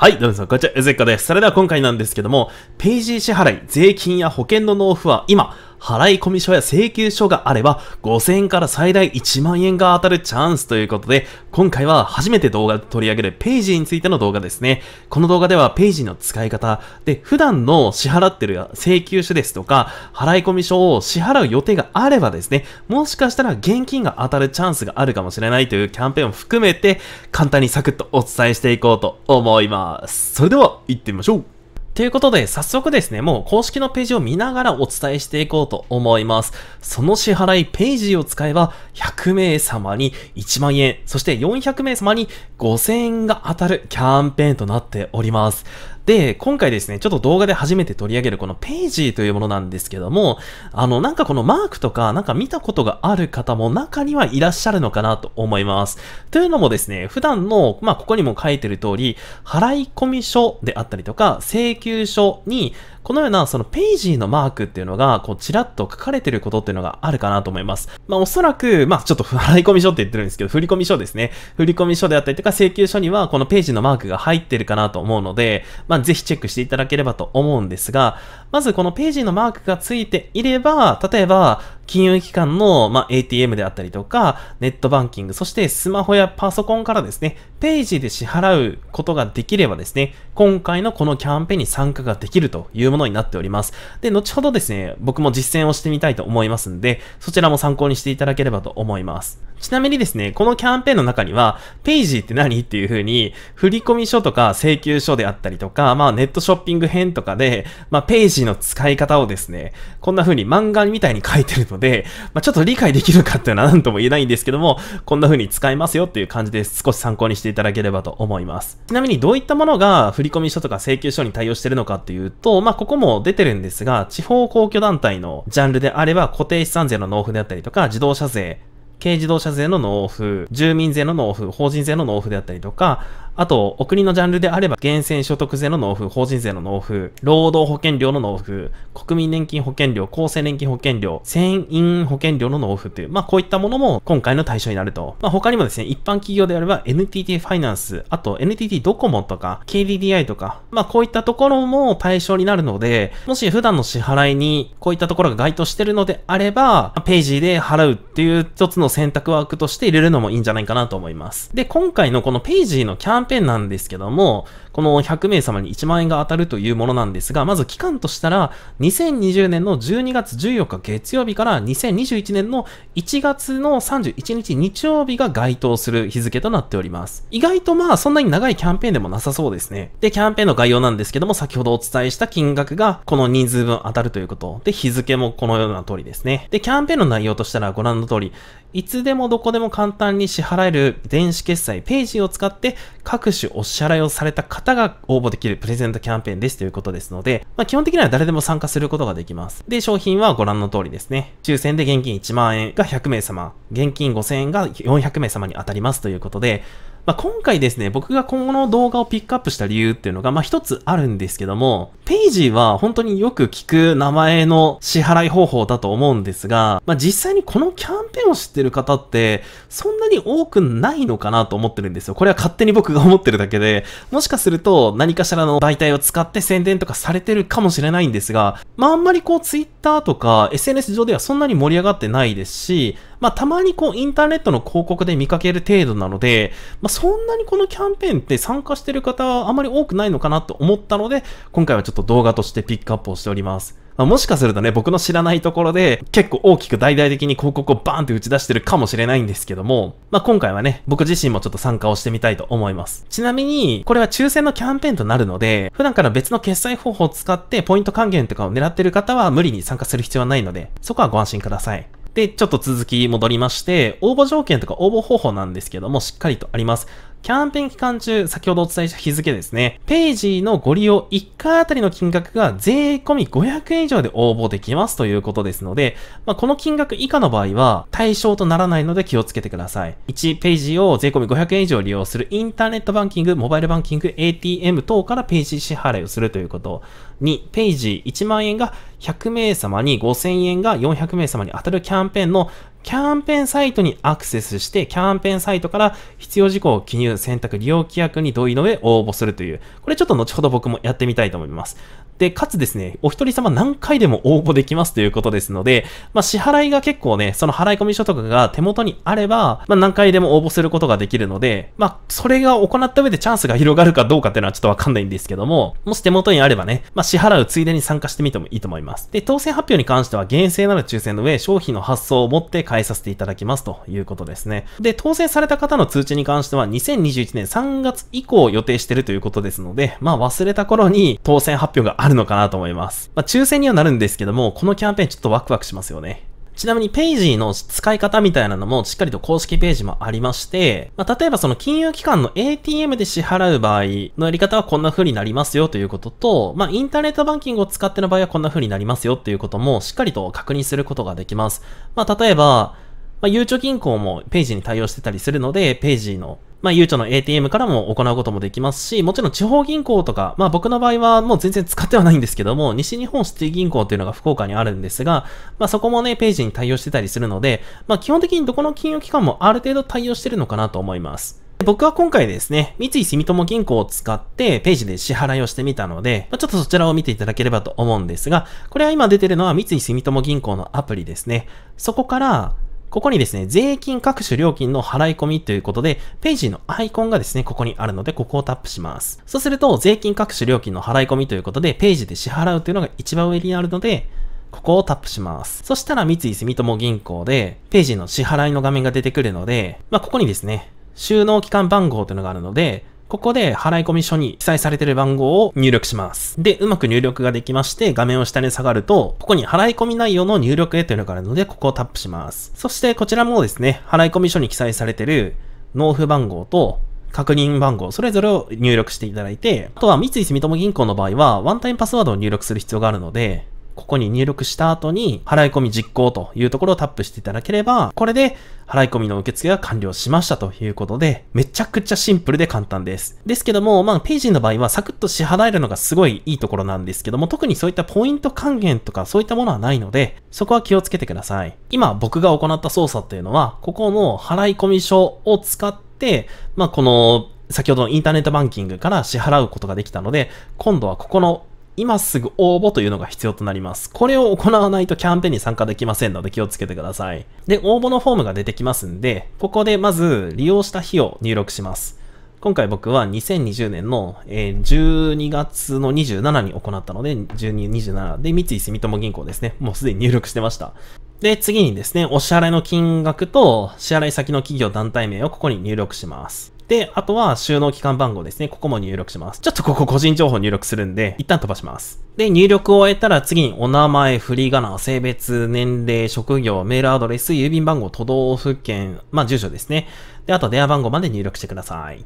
はい、どうもさん、こんにちは、うずっかです。それでは今回なんですけども、ページ支払い、税金や保険の納付は今、払込書や請求書があれば、5000円から最大1万円が当たるチャンスということで、今回は初めて動画で取り上げるページについての動画ですね。この動画ではページの使い方、で、普段の支払ってる請求書ですとか、払込書を支払う予定があればですね、もしかしたら現金が当たるチャンスがあるかもしれないというキャンペーンを含めて、簡単にサクッとお伝えしていこうと思います。それでは、行ってみましょうということで、早速ですね、もう公式のページを見ながらお伝えしていこうと思います。その支払いページを使えば、100名様に1万円、そして400名様に5000円が当たるキャンペーンとなっております。で、今回ですね、ちょっと動画で初めて取り上げるこのページというものなんですけども、あの、なんかこのマークとか、なんか見たことがある方も中にはいらっしゃるのかなと思います。というのもですね、普段の、まあ、ここにも書いてる通り、払い込み書であったりとか、請求書に、このようなそのページのマークっていうのが、こう、ちらっと書かれてることっていうのがあるかなと思います。まあ、おそらく、まあ、ちょっと 払い込み書って言ってるんですけど、振込書ですね。振込書であったりとか、請求書には、このページのマークが入ってるかなと思うので、まあ、ぜひチェックしていただければと思うんですが、まずこのページのマークがついていれば、例えば、金融機関の、ま ATM であったりとか、ネットバンキング、そしてスマホやパソコンからですね、ページで支払うことができればですね、今回のこのキャンペーンに参加ができるというものになっております。で、後ほどですね、僕も実践をしてみたいと思いますんで、そちらも参考にしていただければと思います。ちなみにですね、このキャンペーンの中には、ページって何っていう風に、振込書とか請求書であったりとか、まあネットショッピング編とかで、まあページの使い方をですね、こんな風に漫画みたいに書いてるので、まあ、ちょっと理解できるかっていうのは何とも言えないんですけども、こんな風に使えますよっていう感じで少し参考にしていただければと思います。ちなみにどういったものが振込書とか請求書に対応してるのかっていうと、まあ、ここも出てるんですが、地方公共団体のジャンルであれば固定資産税の納付であったりとか、自動車税、軽自動車税の納付、住民税の納付、法人税の納付であったりとか、あと、お国のジャンルであれば、源泉所得税の納付、法人税の納付、労働保険料の納付、国民年金保険料、厚生年金保険料、船員保険料の納付っていう、まあ、こういったものも今回の対象になると。まあ、他にもですね、一般企業であれば NTT ファイナンス、あと NTT ドコモとか、KDDI とか、まあ、こういったところも対象になるので、もし普段の支払いにこういったところが該当してるのであれば、ページで払うっていう一つの選択枠として入れるのもいいんじゃないかなと思います。で、今回のこのページのキャンペペンなんですけども、この100名様に1万円が当たるというものなんですが、まず期間としたら、2020年の12月14日月曜日から2021年の1月の31日日曜日が該当する日付となっております。意外とまあそんなに長いキャンペーンでもなさそうですね。で、キャンペーンの概要なんですけども、先ほどお伝えした金額がこの人数分当たるということ。で、日付もこのような通りですね。で、キャンペーンの内容としたらご覧の通り、いつでもどこでも簡単に支払える電子決済ページを使って各種お支払いをされた方方が応募できるプレゼントキャンペーンですということですので、まあ、基本的には誰でも参加することができます。で、商品はご覧の通りですね。抽選で現金1万円が100名様、現金5000円が400名様に当たりますということで、まあ、今回ですね、僕が今後の動画をピックアップした理由っていうのが、まあ、一つあるんですけども、ペイジは本当によく聞く名前の支払い方法だと思うんですが、まあ、実際にこのキャンペーンを知ってる方ってそんなに多くないのかなと思ってるんですよ。これは勝手に僕が思ってるだけで、もしかすると何かしらの媒体を使って宣伝とかされてるかもしれないんですが、まああんまりこう Twitter とか SNS 上ではそんなに盛り上がってないですし、まあたまにこうインターネットの広告で見かける程度なので、まあそんなにこのキャンペーンって参加してる方はあまり多くないのかなと思ったので、今回はちょっとと動画としてピックアップをしております。まあ、もしかするとね、僕の知らないところで、結構大きく大々的に広告をバーンって打ち出してるかもしれないんですけども、まあ、今回はね、僕自身もちょっと参加をしてみたいと思います。ちなみに、これは抽選のキャンペーンとなるので、普段から別の決済方法を使ってポイント還元とかを狙ってる方は無理に参加する必要はないので、そこはご安心ください。で、ちょっと続き戻りまして、応募条件とか応募方法なんですけども、しっかりとあります。キャンペーン期間中、先ほどお伝えした日付ですね。ページーのご利用1回あたりの金額が税込み500円以上で応募できますということですので、まあ、この金額以下の場合は対象とならないので気をつけてください。1ページを税込み500円以上利用するインターネットバンキング、モバイルバンキング、ATM 等からページ支払いをするということ。2、ページ1万円が100名様に5000円が400名様に当たるキャンペーンのキャンペーンサイトにアクセスして、キャンペーンサイトから必要事項を記入、選択、利用規約に同意の上応募するという、これちょっと後ほど僕もやってみたいと思います。で、かつですね、お一人様何回でも応募できますということですので、まあ、支払いが結構ね、その払い込みとかが手元にあれば、まあ、何回でも応募することができるので、まあ、それが行った上でチャンスが広がるかどうかっていうのはちょっとわかんないんですけども、もし手元にあればね、まあ、支払うついでに参加してみてもいいと思います。で、当選発表に関しては、厳正なる抽選の上、商品の発送を持って返させていただきますということですね。で、当選された方の通知に関しては、2021年3月以降予定してるということですので、まあ、忘れた頃に当選発表があるるのかなと思います。まあ、抽選にはなるんですけども、このキャンペーンちょっとワクワクしますよね。ちなみにページの使い方みたいなのもしっかりと公式ページもありまして、まあ、例えばその金融機関の ATM で支払う場合のやり方はこんな風になりますよということと、まあ、インターネットバンキングを使っての場合はこんな風になりますよということもしっかりと確認することができます。まあ、例えば、まあ、ゆうちょ銀行もページに対応してたりするので、ページの、まあ、ゆうちょの ATM からも行うこともできますし、もちろん地方銀行とか、まあ、僕の場合はもう全然使ってはないんですけども、西日本シティ銀行というのが福岡にあるんですが、まあ、そこもね、ページに対応してたりするので、まあ、基本的にどこの金融機関もある程度対応してるのかなと思います。僕は今回ですね、三井住友銀行を使ってページで支払いをしてみたので、まあ、ちょっとそちらを見ていただければと思うんですが、これは今出てるのは三井住友銀行のアプリですね。そこから、ここにですね、税金各種料金の払い込みということで、ページのアイコンがですね、ここにあるので、ここをタップします。そうすると、税金各種料金の払い込みということで、ページで支払うというのが一番上にあるので、ここをタップします。そしたら三井住友銀行で、ページの支払いの画面が出てくるので、まあ、ここにですね、収納期間番号というのがあるので、ここで払い込み書に記載されている番号を入力します。で、うまく入力ができまして、画面を下に下がると、ここに払い込み内容の入力へというのがあるので、ここをタップします。そして、こちらもですね、払い込み書に記載されている納付番号と、確認番号、それぞれを入力していただいて、あとは三井住友銀行の場合は、ワンタイムパスワードを入力する必要があるので、ここに入力した後に、払い込み実行というところをタップしていただければ、これで払い込みの受付が完了しましたということで、めちゃくちゃシンプルで簡単です。ですけども、まあ、ページの場合はサクッと支払えるのがすごいいいところなんですけども、特にそういったポイント還元とかそういったものはないので、そこは気をつけてください。今僕が行った操作っていうのは、ここの払い込み書を使って、まあ、この先ほどのインターネットバンキングから支払うことができたので、今度はここの今すぐ応募というのが必要となります。これを行わないとキャンペーンに参加できませんので気をつけてください。で、応募のフォームが出てきますんで、ここでまず利用した日を入力します。今回僕は2020年の、え12月の27に行ったので、12、27で三井住友銀行ですね。もうすでに入力してました。で、次にですね、お支払いの金額と支払い先の企業団体名をここに入力します。で、あとは収納期間番号ですね。ここも入力します。ちょっとここ個人情報入力するんで、一旦飛ばします。で、入力を終えたら次にお名前、振り仮名、性別、年齢、職業、メールアドレス、郵便番号、都道府県、まあ住所ですね。で、あと電話番号まで入力してください。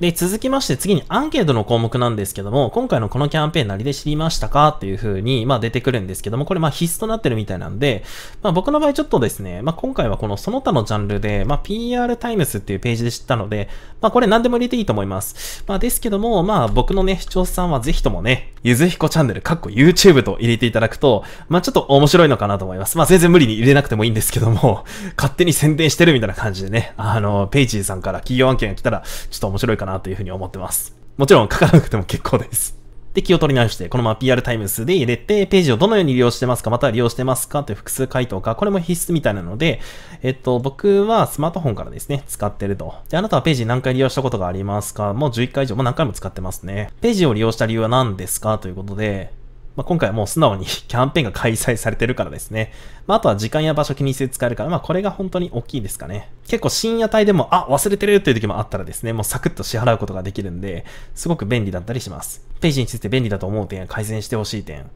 で、続きまして次にアンケートの項目なんですけども、今回のこのキャンペーン何で知りましたかっていう風に、まあ出てくるんですけども、これまあ必須となってるみたいなんで、まあ僕の場合ちょっとですね、まあ今回はこのその他のジャンルで、まあ PR タイムスっていうページで知ったので、まあこれ何でも入れていいと思います。まあですけども、まあ僕のね、視聴者さんはぜひともね、ゆずひこチャンネル、かっこ YouTube と入れていただくと、まあちょっと面白いのかなと思います。まあ全然無理に入れなくてもいいんですけども、勝手に宣伝してるみたいな感じでね、あの、ペイチーさんから企業案件が来たら、ちょっと面白いかかなというふうに思ってます。もちろん書かなくても結構です。で、気を取り直して、このまま PR タイム数で入れて、ページをどのように利用してますか、または利用してますかという複数回答か、これも必須みたいなので、えっと、僕はスマートフォンからですね、使ってると。で、あなたはページ何回利用したことがありますかもう11回以上、もう何回も使ってますね。ページを利用した理由は何ですかということで、まあ、今回はもう素直に キャンペーンが開催されてるからですね。まあ、あとは時間や場所気にして使えるから、まあ、これが本当に大きいですかね。結構深夜帯でも、あ、忘れてるという時もあったらですね、もうサクッと支払うことができるんで、すごく便利だったりします。ページについて便利だと思う点や改善してほしい点。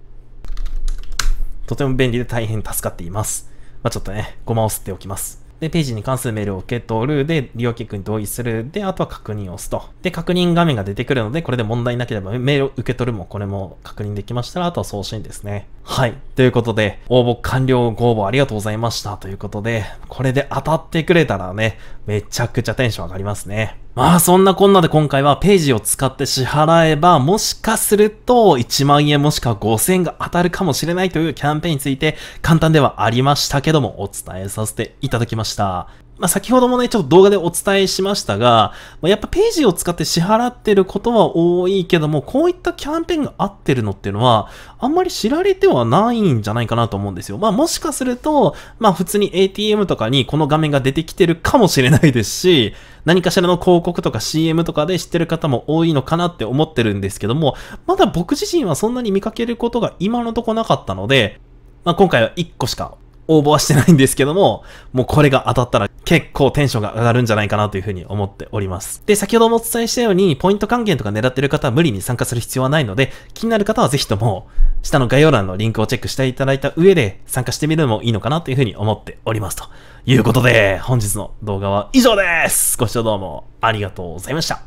とても便利で大変助かっています。まあ、ちょっとね、ごまを吸っておきます。で、ページに関するメールを受け取る。で、利用ックに同意する。で、あとは確認を押すと。で、確認画面が出てくるので、これで問題なければメールを受け取るもこれも確認できましたら、あとは送信ですね。はい。ということで、応募完了ご応募ありがとうございました。ということで、これで当たってくれたらね、めちゃくちゃテンション上がりますね。まあそんなこんなで今回はページを使って支払えばもしかすると1万円もしくは5000円が当たるかもしれないというキャンペーンについて簡単ではありましたけどもお伝えさせていただきました。まあ、先ほどもね、ちょっと動画でお伝えしましたが、まあ、やっぱページを使って支払ってることは多いけども、こういったキャンペーンが合ってるのっていうのは、あんまり知られてはないんじゃないかなと思うんですよ。まあ、もしかすると、まあ、普通に ATM とかにこの画面が出てきてるかもしれないですし、何かしらの広告とか CM とかで知ってる方も多いのかなって思ってるんですけども、まだ僕自身はそんなに見かけることが今のとこなかったので、まあ、今回は1個しか応募はしてないんですけども、もうこれが当たったら結構テンションが上がるんじゃないかなというふうに思っております。で、先ほどもお伝えしたように、ポイント還元とか狙ってる方は無理に参加する必要はないので、気になる方はぜひとも、下の概要欄のリンクをチェックしていただいた上で参加してみるのもいいのかなというふうに思っております。ということで、本日の動画は以上ですご視聴どうもありがとうございました。